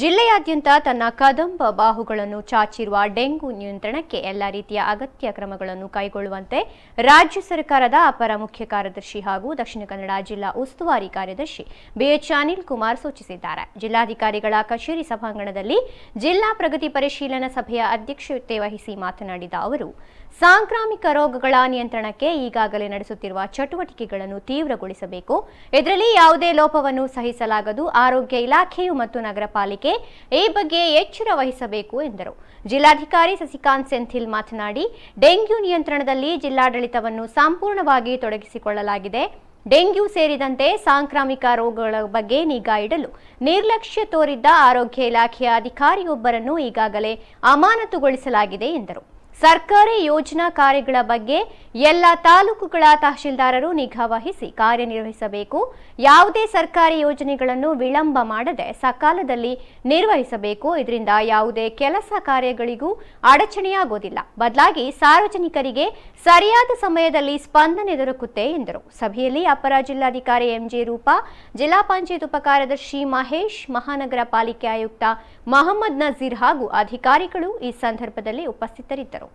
ಜಿಲ್ಲೆಯಾದ್ಯಂತ ತನ್ನ ಕದಂಬ ಬಾಹುಗಳನ್ನು ಚಾಚಿರುವ ಡೆಂಗು ನಿಯಂತ್ರಣಕ್ಕೆ ಎಲ್ಲ ರೀತಿಯ ಅಗತ್ಯ ಕ್ರಮಗಳನ್ನು ಕೈಗೊಳ್ಳುವಂತೆ ರಾಜ್ಯ ಸರ್ಕಾರದ ಅಪರ ಮುಖ್ಯ ಕಾರ್ಯದರ್ಶಿ ಹಾಗೂ ದಕ್ಷಿಣ ಕನ್ನಡ ಜಿಲ್ಲಾ ಉಸ್ತುವಾರಿ ಕಾರ್ಯದರ್ಶಿ ಬಿಎಚ್ ಅನಿಲ್ ಕುಮಾರ್ ಸೂಚಿಸಿದ್ದಾರೆ ಜಿಲ್ಲಾಧಿಕಾರಿಗಳ ಕಚೇರಿ ಸಭಾಂಗಣದಲ್ಲಿ ಜಿಲ್ಲಾ ಪ್ರಗತಿ ಪರಿಶೀಲನಾ ಸಭೆಯ ಅಧ್ಯಕ್ಷತೆ ವಹಿಸಿ ಮಾತನಾಡಿದ ಅವರು ಸಾಂಕ್ರಾಮಿಕ ರೋಗಗಳ ನಿಯಂತ್ರಣಕ್ಕೆ ಈಗಾಗಲೇ ನಡೆಸುತ್ತಿರುವ ಚಟುವಟಿಕೆಗಳನ್ನು ತೀವ್ರಗೊಳಿಸಬೇಕು ಇದರಲ್ಲಿ ಯಾವುದೇ ಲೋಪವನ್ನು ಸಹಿಸಲಾಗದು ಆರೋಗ್ಯ ಇಲಾಖೆಯು ಮತ್ತು ನಗರ ಈ ಬಗ್ಗೆ ಎಚ್ಚರ ವಹಿಸಬೇಕು ಎಂದರು ಜಿಲ್ಲಾಧಿಕಾರಿ ಸಸಿಕಾಂತ್ ಸೆಂಥಿಲ್ ಮಾತನಾಡಿ ಡೆಂಗ್ಯೂ ನಿಯಂತ್ರಣದಲ್ಲಿ ಜಿಲ್ಲಾಡಳಿತವನ್ನು ಸಂಪೂರ್ಣವಾಗಿ ತೊಡಗಿಸಿಕೊಳ್ಳಲಾಗಿದೆ ಡೆಂಗ್ಯೂ ಸೇರಿದಂತೆ ಸಾಂಕ್ರಾಮಿಕ ರೋಗಗಳ ಬಗ್ಗೆ ನಿಗಾ ಇಡಲು ನಿರ್ಲಕ್ಷ್ಯ ತೋರಿದ್ದ ಆರೋಗ್ಯ ಇಲಾಖೆಯ ಅಧಿಕಾರಿಯೊಬ್ಬರನ್ನು ಈಗಾಗಲೇ ಅಮಾನತುಗೊಳಿಸಲಾಗಿದೆ ಎಂದರು ಸರ್ಕಾರಿ ಯೋಜನಾ ಕಾರ್ಯಗಳ ಬಗ್ಗೆ ಎಲ್ಲ ತಾಲೂಕುಗಳ ತಹಶೀಲ್ದಾರರು ನಿಗಾ ವಹಿಸಿ ಕಾರ್ಯನಿರ್ವಹಿಸಬೇಕು ಯಾವುದೇ ಸರ್ಕಾರಿ ಯೋಜನೆಗಳನ್ನು ವಿಳಂಬ ಮಾಡದೆ ಸಕಾಲದಲ್ಲಿ ನಿರ್ವಹಿಸಬೇಕು ಇದರಿಂದ ಯಾವುದೇ ಕೆಲಸ ಕಾರ್ಯಗಳಿಗೂ ಅಡಚಣೆಯಾಗೋದಿಲ್ಲ ಬದಲಾಗಿ ಸಾರ್ವಜನಿಕರಿಗೆ ಸರಿಯಾದ ಸಮಯದಲ್ಲಿ ಸ್ಪಂದನೆ ದೊರಕುತ್ತೆ ಎಂದರು ಸಭೆಯಲ್ಲಿ ಅಪರ ಜಿಲ್ಲಾಧಿಕಾರಿ ಎಂಜೆ ರೂಪಾ ಜಿಲ್ಲಾ ಪಂಚಾಯತ್ ಉಪಕಾರ್ಯದರ್ಶಿ ಮಹೇಶ್ ಮಹಾನಗರ ಪಾಲಿಕೆ ಆಯುಕ್ತ ಮಹಮ್ಮದ್ ನಜೀರ್ ಹಾಗೂ ಅಧಿಕಾರಿಗಳು ಈ ಸಂದರ್ಭದಲ್ಲಿ ಉಪಸ್ಥಿತರಿದ್ದರು